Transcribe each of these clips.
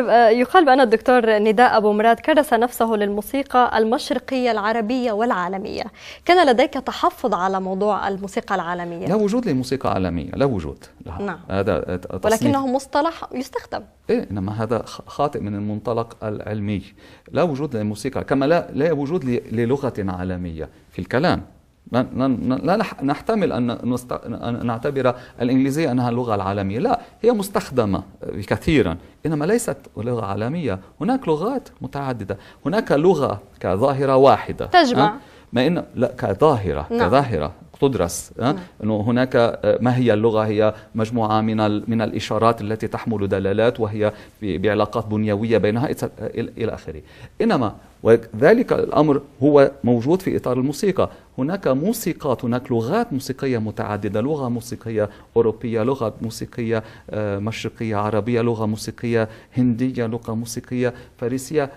طيب آه، يقال بأن الدكتور نداء أبو مراد كرس نفسه للموسيقى المشرقية العربية والعالمية كان لديك تحفظ على موضوع الموسيقى العالمية لا وجود للموسيقى العالمية لا وجود لها نعم هذا تصنيف. ولكنه مصطلح يستخدم إيه إنما هذا خاطئ من المنطلق العلمي لا وجود للموسيقى كما لا, لا وجود للغة عالمية في الكلام لا نحتمل أن نعتبر الإنجليزية أنها اللغة العالمية لا هي مستخدمة كثيرا إنما ليست لغة عالمية هناك لغات متعددة هناك لغة كظاهرة واحدة تجمع ما إن لا كظاهرة نعم. كظاهرة تدرس نعم. انه هناك آه، ما هي اللغه هي مجموعه من من الاشارات التي تحمل دلالات وهي بعلاقات بنيويه بينها الى اخره انما وذلك الأمر هو موجود في إطار الموسيقى هناك موسيقات هناك لغات موسيقية متعددة لغة موسيقية أوروبية لغة موسيقية آه، مشرقية عربية لغة موسيقية هندية لغة موسيقية فارسية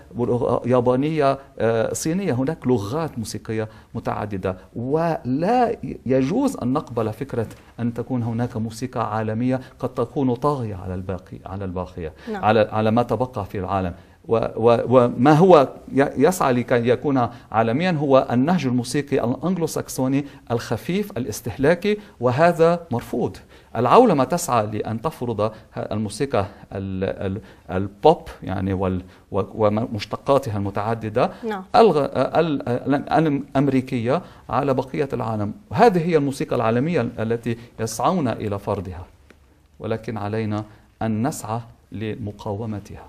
يابانية آه، صينية هناك لغات موسيقية متعددة ولا يجوز أن نقبل فكرة أن تكون هناك موسيقى عالمية قد تكون طاغية على الباقي على الباقية نعم. على على ما تبقى في العالم وما هو يسعى لكي يكون عالميا هو النهج الموسيقي الانجلوساكسوني الخفيف الاستهلاكي وهذا مرفوض العولمه تسعى لان تفرض الموسيقى البوب يعني ومشتقاتها المتعدده نعم. الامريكيه على بقيه العالم هذه هي الموسيقى العالميه التي يسعون الى فرضها ولكن علينا ان نسعى لمقاومتها